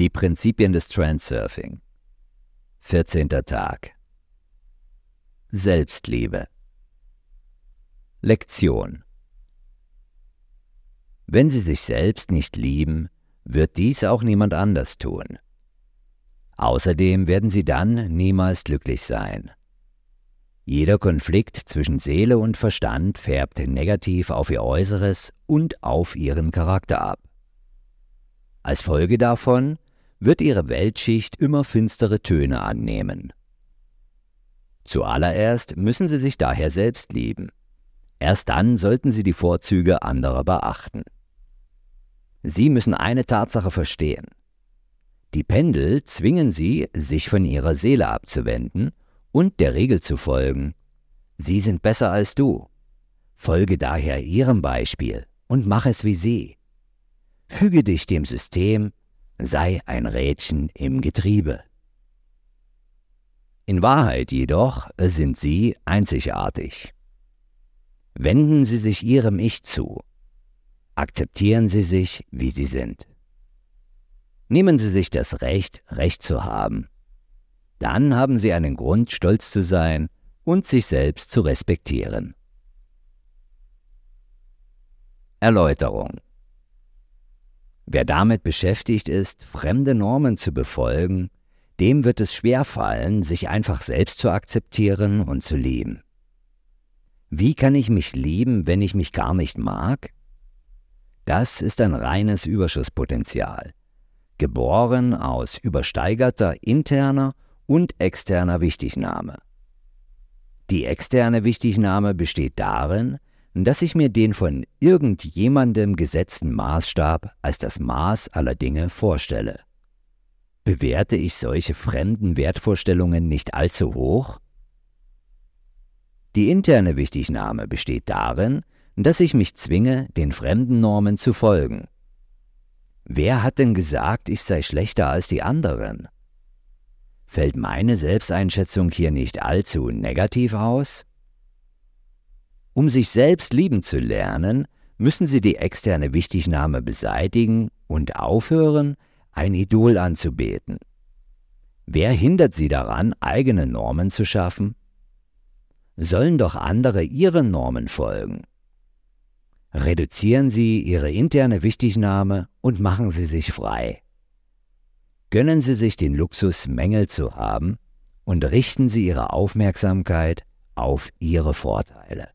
Die Prinzipien des Transurfing. 14. Tag. Selbstliebe. Lektion. Wenn Sie sich selbst nicht lieben, wird dies auch niemand anders tun. Außerdem werden Sie dann niemals glücklich sein. Jeder Konflikt zwischen Seele und Verstand färbt negativ auf ihr Äußeres und auf ihren Charakter ab. Als Folge davon wird ihre Weltschicht immer finstere Töne annehmen. Zuallererst müssen sie sich daher selbst lieben. Erst dann sollten sie die Vorzüge anderer beachten. Sie müssen eine Tatsache verstehen. Die Pendel zwingen sie, sich von ihrer Seele abzuwenden und der Regel zu folgen. Sie sind besser als du. Folge daher ihrem Beispiel und mach es wie sie. Füge dich dem System, sei ein Rädchen im Getriebe. In Wahrheit jedoch sind sie einzigartig. Wenden sie sich ihrem Ich zu. Akzeptieren sie sich, wie sie sind. Nehmen sie sich das Recht, Recht zu haben. Dann haben sie einen Grund, stolz zu sein und sich selbst zu respektieren. Erläuterung Wer damit beschäftigt ist, fremde Normen zu befolgen, dem wird es schwerfallen, sich einfach selbst zu akzeptieren und zu lieben. Wie kann ich mich lieben, wenn ich mich gar nicht mag? Das ist ein reines Überschusspotenzial, geboren aus übersteigerter interner und externer Wichtignahme. Die externe Wichtignahme besteht darin, dass ich mir den von irgendjemandem gesetzten Maßstab als das Maß aller Dinge vorstelle. Bewerte ich solche fremden Wertvorstellungen nicht allzu hoch? Die interne Wichtignahme besteht darin, dass ich mich zwinge, den fremden Normen zu folgen. Wer hat denn gesagt, ich sei schlechter als die anderen? Fällt meine Selbsteinschätzung hier nicht allzu negativ aus? Um sich selbst lieben zu lernen, müssen sie die externe Wichtignahme beseitigen und aufhören, ein Idol anzubeten. Wer hindert sie daran, eigene Normen zu schaffen? Sollen doch andere ihren Normen folgen? Reduzieren Sie Ihre interne Wichtignahme und machen Sie sich frei. Gönnen Sie sich den Luxus, Mängel zu haben und richten Sie Ihre Aufmerksamkeit auf Ihre Vorteile.